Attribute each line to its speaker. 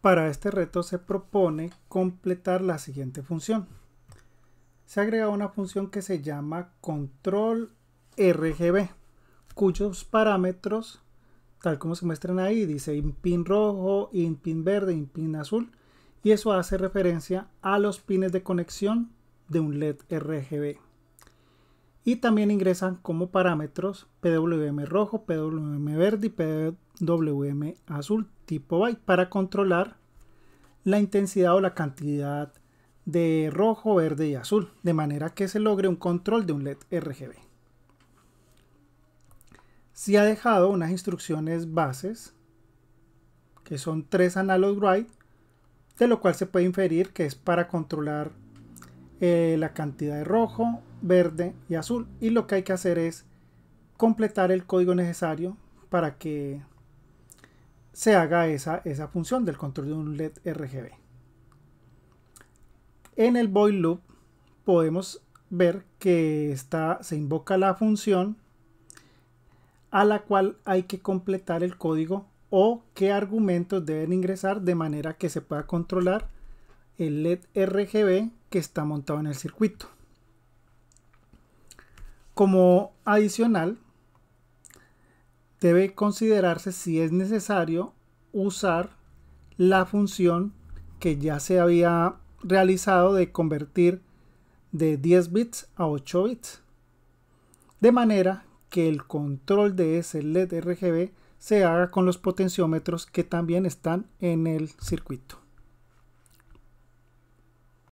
Speaker 1: Para este reto se propone completar la siguiente función. Se agrega una función que se llama control RGB, cuyos parámetros, tal como se muestran ahí, dice pin rojo, pin verde, pin azul, y eso hace referencia a los pines de conexión de un LED RGB. Y también ingresan como parámetros PWM rojo, PWM verde y PWM azul, tipo byte para controlar la intensidad o la cantidad de rojo, verde y azul, de manera que se logre un control de un LED RGB. Si ha dejado unas instrucciones bases, que son tres analog write, de lo cual se puede inferir que es para controlar eh, la cantidad de rojo, verde y azul. Y lo que hay que hacer es completar el código necesario para que se haga esa, esa función del control de un LED RGB. En el void loop podemos ver que está, se invoca la función a la cual hay que completar el código o qué argumentos deben ingresar de manera que se pueda controlar el LED RGB que está montado en el circuito. Como adicional, debe considerarse si es necesario usar la función que ya se había realizado de convertir de 10 bits a 8 bits. De manera que el control de ese LED RGB se haga con los potenciómetros que también están en el circuito.